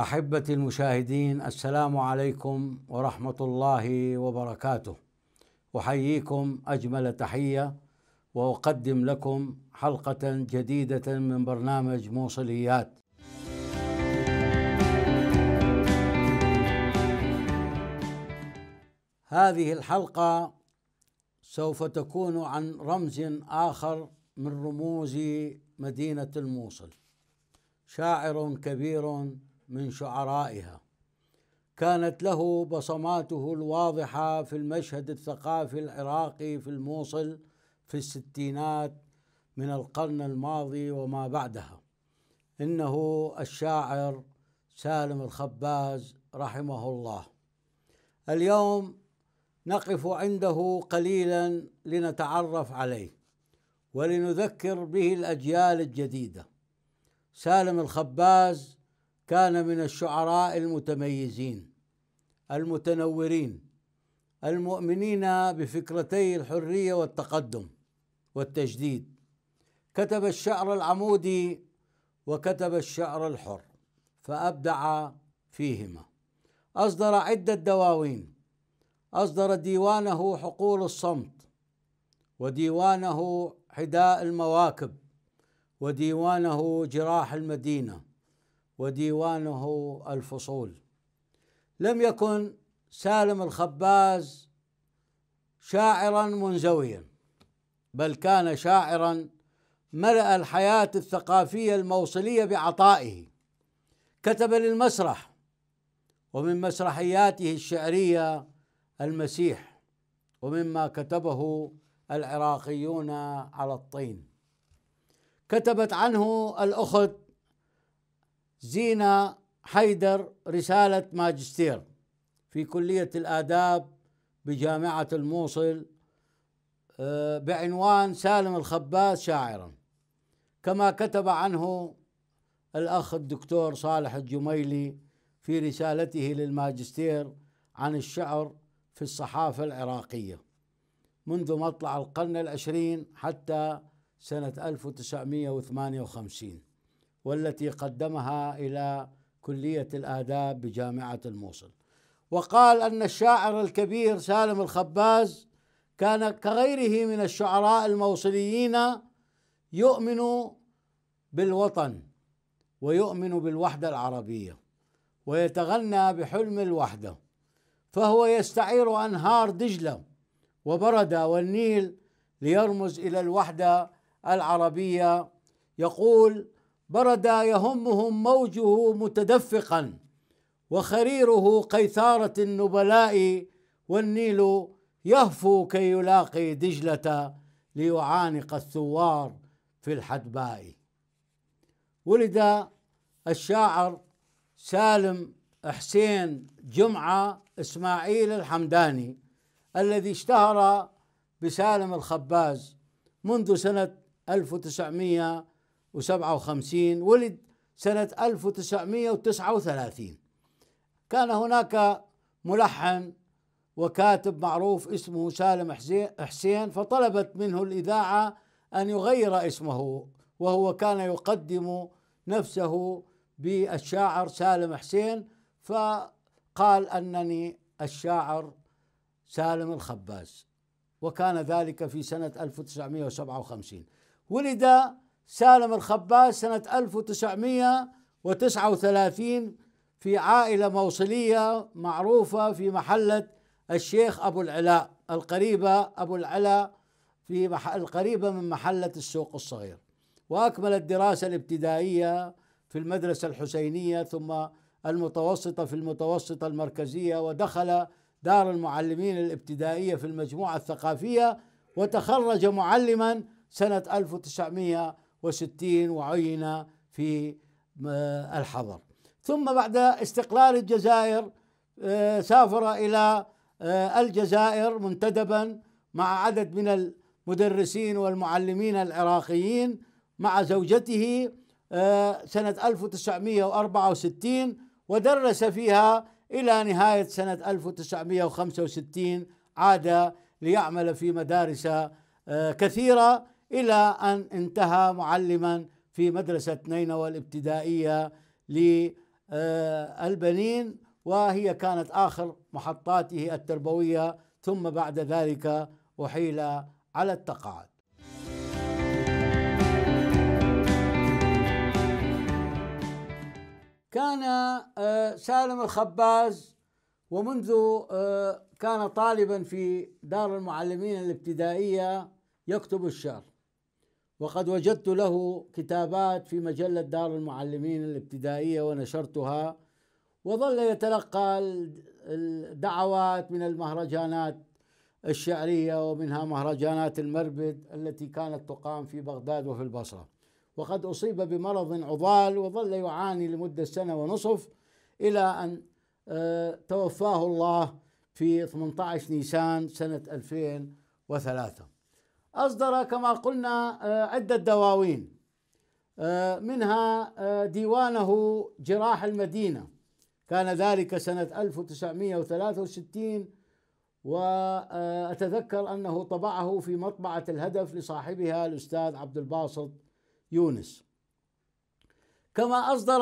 احبتي المشاهدين السلام عليكم ورحمه الله وبركاته احييكم اجمل تحيه واقدم لكم حلقه جديده من برنامج موصليات هذه الحلقه سوف تكون عن رمز اخر من رموز مدينه الموصل شاعر كبير من شعرائها كانت له بصماته الواضحه في المشهد الثقافي العراقي في الموصل في الستينات من القرن الماضي وما بعدها انه الشاعر سالم الخباز رحمه الله اليوم نقف عنده قليلا لنتعرف عليه ولنذكر به الاجيال الجديده سالم الخباز كان من الشعراء المتميزين المتنورين المؤمنين بفكرتي الحريه والتقدم والتجديد كتب الشعر العمودي وكتب الشعر الحر فابدع فيهما اصدر عده دواوين اصدر ديوانه حقول الصمت وديوانه حداء المواكب وديوانه جراح المدينه وديوانه الفصول لم يكن سالم الخباز شاعرا منزويا بل كان شاعرا ملأ الحياة الثقافية الموصلية بعطائه كتب للمسرح ومن مسرحياته الشعرية المسيح ومما كتبه العراقيون على الطين كتبت عنه الأخت زينة حيدر رسالة ماجستير في كلية الآداب بجامعة الموصل آه، بعنوان سالم الخباز شاعرا كما كتب عنه الأخ الدكتور صالح الجميلي في رسالته للماجستير عن الشعر في الصحافة العراقية منذ مطلع القرن العشرين حتى سنة 1958 والتي قدمها الى كليه الاداب بجامعه الموصل وقال ان الشاعر الكبير سالم الخباز كان كغيره من الشعراء الموصليين يؤمن بالوطن ويؤمن بالوحده العربيه ويتغنى بحلم الوحده فهو يستعير انهار دجله وبرده والنيل ليرمز الى الوحده العربيه يقول برد يهمهم موجه متدفقا وخريره قيثارة النبلاء والنيل يهفو كي يلاقي دجلة ليعانق الثوار في الحدباء ولد الشاعر سالم حسين جمعة إسماعيل الحمداني الذي اشتهر بسالم الخباز منذ سنة 1900 1957 ولد سنة 1939 كان هناك ملحن وكاتب معروف اسمه سالم حسين فطلبت منه الإذاعة أن يغير اسمه وهو كان يقدم نفسه بالشاعر سالم حسين فقال أنني الشاعر سالم الخباز وكان ذلك في سنة 1957 ولد سالم الخباز سنة 1939 في عائلة موصلية معروفة في محلة الشيخ أبو العلاء القريبة أبو العلاء في محل القريبة من محلة السوق الصغير وأكمل الدراسة الابتدائية في المدرسة الحسينية ثم المتوسطة في المتوسطة المركزية ودخل دار المعلمين الابتدائية في المجموعة الثقافية وتخرج معلما سنة 1900 وستين وعين في آه، الحضر ثم بعد استقلال الجزائر آه، سافر إلى آه، الجزائر منتدبا مع عدد من المدرسين والمعلمين العراقيين مع زوجته سنة 1964 ودرس فيها إلى نهاية سنة 1965 عاد ليعمل في مدارس كثيرة إلى أن انتهى معلما في مدرسة نينوى الابتدائية للبنين وهي كانت آخر محطاته التربوية ثم بعد ذلك أحيل على التقاعد كان آه، سالم الخباز ومنذ آه، كان طالبا في دار المعلمين الابتدائية يكتب الشعر وقد وجدت له كتابات في مجلة دار المعلمين الابتدائية ونشرتها وظل يتلقى الدعوات من المهرجانات الشعرية ومنها مهرجانات المربد التي كانت تقام في بغداد وفي البصرة وقد أصيب بمرض عضال وظل يعاني لمدة سنة ونصف إلى أن آه، توفاه الله في 18 نيسان سنة 2003 أصدر كما قلنا آه، عدة دواوين آه، منها آه، ديوانه جراح المدينة كان ذلك سنة 1963 وأتذكر أنه طبعه في مطبعة الهدف لصاحبها الأستاذ عبد الباسط يونس كما أصدر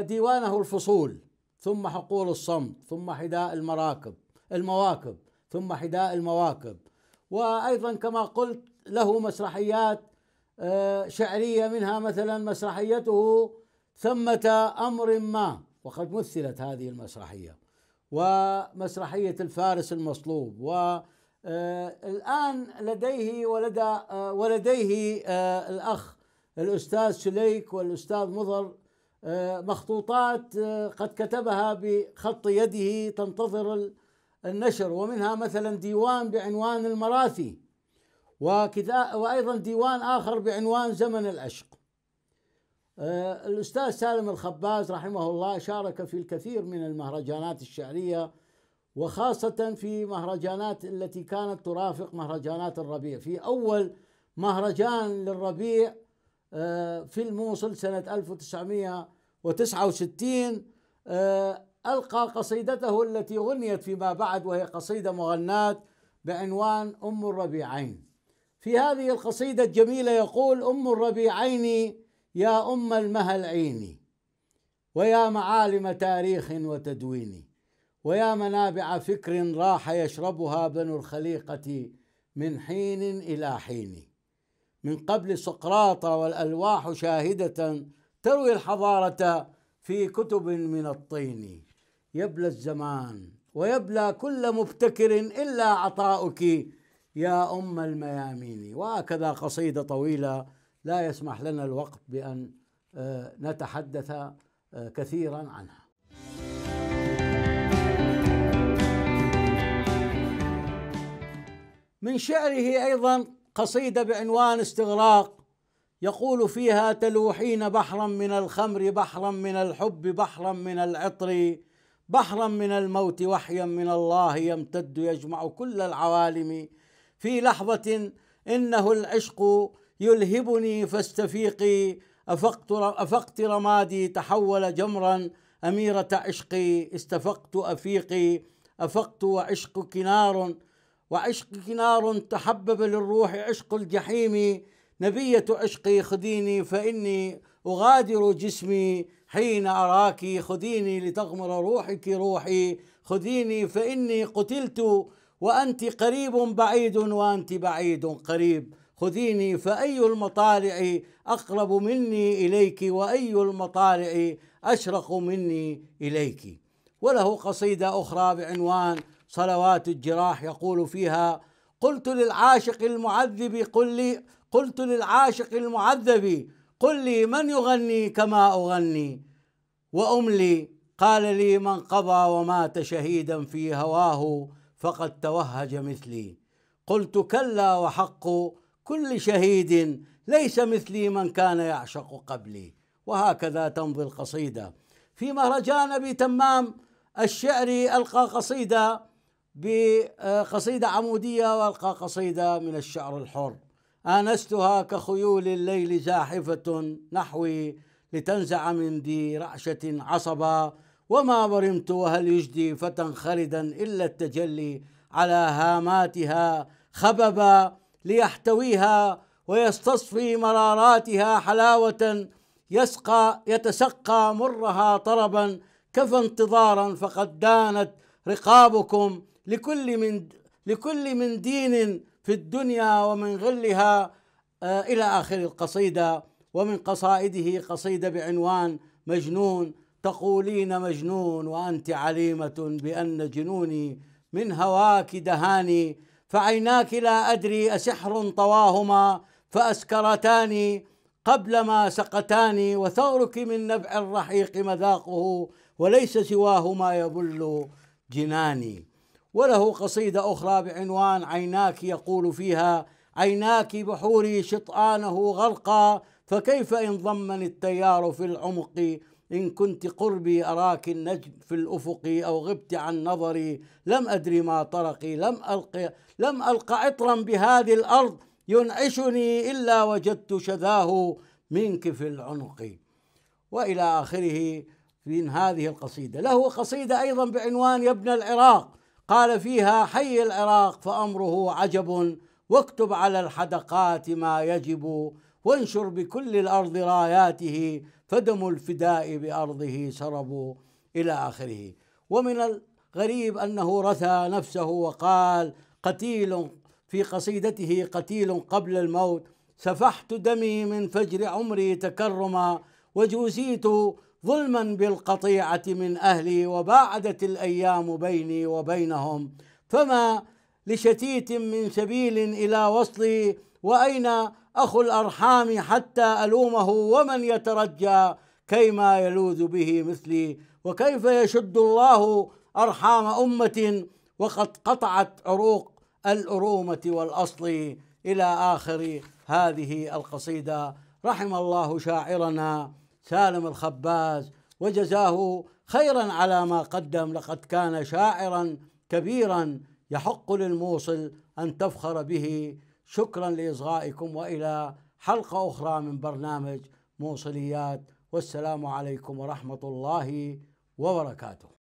ديوانه الفصول ثم حقول الصمت ثم حداء المراكب المواكب ثم حداء المواكب وايضا كما قلت له مسرحيات آه، شعريه منها مثلا مسرحيته ثمه امر ما وقد مثلت هذه المسرحيه ومسرحيه الفارس المصلوب و آه، الآن لديه ولدى آه، ولديه الأخ الأستاذ شليك والأستاذ مضر مخطوطات قد كتبها بخط يده تنتظر النشر ومنها مثلا ديوان بعنوان المراثي وكتاب وأيضا ديوان آخر بعنوان زمن العشق آه، الأستاذ سالم الخباز رحمه الله شارك في الكثير من المهرجانات الشعرية وخاصة في مهرجانات التي كانت ترافق مهرجانات الربيع في أول مهرجان للربيع آه، في الموصل سنة 1969 ألقى قصيدته التي غنيت فيما بعد وهي قصيدة مغناة بعنوان أم الربيعين في هذه القصيدة الجميلة يقول أم الربيعين يا أم المهل عيني ويا معالم تاريخ وتدوين ويا منابع فكر راح يشربها بنو الخليقة من حين إلى حين من قبل سقراط والألواح شاهدة تروي الحضارة في كتب من الطين يبلى الزمان ويبلى كل مبتكر إلا عطاؤك يا أم الميامين وهكذا قصيدة طويلة لا يسمح لنا الوقت بأن آه، نتحدث آه، كثيرا عنها من شعره أيضا قصيدة بعنوان استغراق يقول فيها تلوحين بحرا من الخمر بحرا من الحب بحرا من العطر بحرا من الموت وحيا من الله يمتد يجمع كل العوالم في لحظة إنه العشق يلهبني فاستفيقي أفقت, أفقت رمادي تحول جمرا أميرة عشقي استفقت أفيقي أفقت وعشقك نار وعشقك نار تحبب للروح عشق الجحيم نبية عشقي خذيني فإني أغادر جسمي حين أراك خذيني لتغمر روحك روحي خذيني فإني قتلت وأنت قريب بعيد وأنت بعيد قريب خذيني فأي المطالع أقرب مني إليك وأي المطالع أشرق مني إليك وله قصيدة أخرى بعنوان صلوات الجراح يقول فيها قلت للعاشق المعذب قل لي قلت للعاشق المعذب قل لي من يغني كما أغني وأملي قال لي من قضى ومات شهيدا في هواه فقد توهج مثلي قلت كلا وحق كل شهيد ليس مثلي من كان يعشق قبلي وهكذا تمضي القصيدة في مهرجان أبي تمام الشعري ألقى قصيدة بقصيدة آه، عمودية وألقى قصيدة من الشعر الحر آنستها كخيول الليل زاحفة نحوي لتنزع من ذي رعشة عصبا وما برمت وهل يجدي فتى خلدا إلا التجلي على هاماتها خببا ليحتويها ويستصفي مراراتها حلاوة يسقى يتسقى مرها طربا كفى انتظارا فقد دانت رقابكم لكل من لكل من دين في الدنيا ومن غلها آه، الى اخر القصيده ومن قصائده قصيده بعنوان مجنون تقولين مجنون وانت عليمه بان جنوني من هواك دهاني فعيناك لا ادري اسحر طواهما فاسكرتاني قبلما سقتاني وثورك من نبع الرحيق مذاقه وليس سواهما يبل جناني وله قصيدة أخرى بعنوان عيناك يقول فيها عيناك بحوري شطآنه غرقا فكيف إن ضمني التيار في العمق إن كنت قربي أراك النجم في الأفق أو غبت عن نظري لم أدري ما طرقي لم ألق لم ألق عطرا بهذه الأرض ينعشني إلا وجدت شذاه منك في العنق وإلى آخره من هذه القصيدة له قصيدة أيضا بعنوان يا ابن العراق قال فيها حي العراق فأمره عجب واكتب على الحدقات ما يجب وانشر بكل الأرض راياته فدم الفداء بأرضه سرب إلى آخره ومن الغريب أنه رثى نفسه وقال قتيل في قصيدته قتيل قبل الموت سفحت دمي من فجر عمري تكرما وجوزيت ظلما بالقطيعه من اهلي وباعدت الايام بيني وبينهم فما لشتيت من سبيل الى وصلي واين اخو الارحام حتى الومه ومن يترجى كيما يلوذ به مثلي وكيف يشد الله ارحام امه وقد قطعت عروق الأرومة والأصل إلى آخر هذه القصيدة رحم الله شاعرنا سالم الخباز وجزاه خيرا على ما قدم لقد كان شاعرا كبيرا يحق للموصل ان تفخر به شكرا لاصغائكم والى حلقه اخرى من برنامج موصليات والسلام عليكم ورحمه الله وبركاته